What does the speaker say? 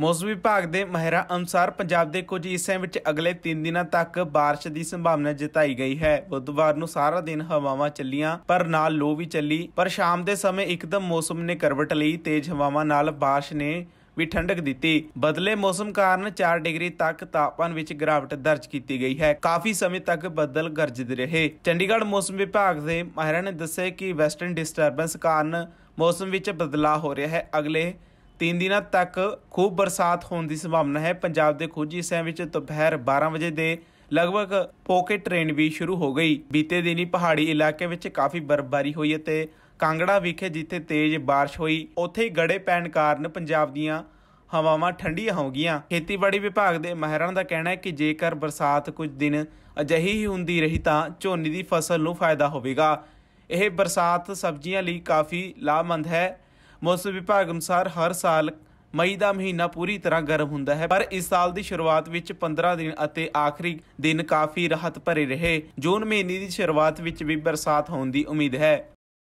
ਮੌਸਮ ਵਿਭਾਗ ਦੇ ਮਹਿਰਾ ਅਨੁਸਾਰ ਪੰਜਾਬ ਦੇ ਕੁਝ ਹਿੱਸਿਆਂ ਵਿੱਚ ਅਗਲੇ 3 ਦਿਨਾਂ ਤੱਕ بارش ਦੀ ਸੰਭਾਵਨਾ ਜਤਾਈ ਗਈ ਹੈ ਬੁੱਧਵਾਰ ਨੂੰ ਸਾਰਾ ਦਿਨ ਹਵਾਵਾਂ ਚੱਲੀਆਂ ਪਰ ਨਾਲ ਲੋ ਵੀ ਚੱਲੀ ਪਰ ਸ਼ਾਮ ਦੇ ਸਮੇਂ ਇੱਕਦਮ ਮੌਸਮ ਨੇ ਕਰਵਟ ਲਈ ਤੇਜ਼ ਹਵਾਵਾਂ ਨਾਲ بارش ਨੇ ਵੀ ਠੰਡਕ ਦਿੱਤੀ ਬਦਲੇ ਮੌਸਮ ਕਾਰਨ 4 ਡਿਗਰੀ ਤੱਕ ਤਾਪਮਾਨ ਵਿੱਚ ਗਿਰਾਵਟ ਦਰਜ ਕੀਤੀ ਗਈ ਹੈ ਕਾਫੀ ਸਮੇਂ ਤੱਕ ਬੱਦਲ ਗਰਜਦੇ ਰਹੇ ਚੰਡੀਗੜ੍ਹ ਮੌਸਮ ਵਿਭਾਗ ਦੇ ਮਾਹਿਰਾਂ ਨੇ ਦੱਸਿਆ ਕਿ ਵੈਸਟਰਨ ਡਿਸਟਰਬੈਂਸ ਕਾਰਨ ਮੌਸਮ ਵਿੱਚ ਬਦਲਾਅ ਹੋ ਰਿਹਾ ਹੈ ਅਗਲੇ ਤਿੰਨ ਦਿਨਾਂ ਤੱਕ ਖੂਬ ਬਰਸਾਤ ਹੋਣ ਦੀ ਸੰਭਾਵਨਾ ਹੈ ਪੰਜਾਬ ਦੇ ਕੁਝ ਹਿੱਸਿਆਂ ਵਿੱਚ ਦੁਪਹਿਰ 12 ਵਜੇ ਦੇ ਲਗਭਗ ਪੋਕੇ ਟ੍ਰੇਨ ਵੀ ਸ਼ੁਰੂ ਹੋ ਗਈ ਬੀਤੇ ਦਿਨੀ ਪਹਾੜੀ ਇਲਾਕੇ ਵਿੱਚ ਕਾਫੀ ਬਰਫ਼ਬਾਰੀ ਹੋਈ ਅਤੇ ਕਾਂਗੜਾ ਵਿਖੇ ਜਿੱਥੇ ਤੇਜ਼ بارش ਹੋਈ ਉੱਥੇ ਹੀ ਗੜੇ ਪੈਣ ਕਾਰਨ ਪੰਜਾਬ ਦੀਆਂ ਹਵਾਵਾਂ ਠੰਡੀਆਂ ਹੋ ਗਈਆਂ ਖੇਤੀਬਾੜੀ ਵਿਭਾਗ ਦੇ ਮਾਹਿਰਾਂ ਦਾ ਕਹਿਣਾ ਹੈ ਕਿ ਜੇਕਰ ਬਰਸਾਤ ਕੁਝ ਦਿਨ ਅਜਿਹੀ ਹੀ ਹੁੰਦੀ ਰਹੀ ਤਾਂ ਝੋਨੇ ਦੀ ਫਸਲ ਨੂੰ ਫਾਇਦਾ ਹੋਵੇਗਾ ਇਹ ਬਰਸਾਤ ਸਬਜ਼ੀਆਂ ਲਈ ਕਾਫੀ ਲਾਭਮੰਦ ਹੈ ਮੌਸਮ ਵਿਭਾਗ ਅਨੁਸਾਰ ਹਰ ਸਾਲ ਮਈ ਦਾ ਮਹੀਨਾ ਪੂਰੀ ਤਰ੍ਹਾਂ ਗਰਮ ਹੁੰਦਾ ਹੈ ਪਰ ਇਸ ਸਾਲ ਦੀ ਸ਼ੁਰੂਆਤ ਵਿੱਚ 15 ਦਿਨ ਅਤੇ ਆਖਰੀ ਦਿਨ ਕਾਫੀ ਰਾਹਤ ਭਰੇ ਰਹੇ ਜੂਨ ਮਹੀਨੇ ਦੀ ਸ਼ੁਰੂਆਤ ਵਿੱਚ ਵੀ ਬਰਸਾਤ ਹੋਣ ਦੀ ਉਮੀਦ ਹੈ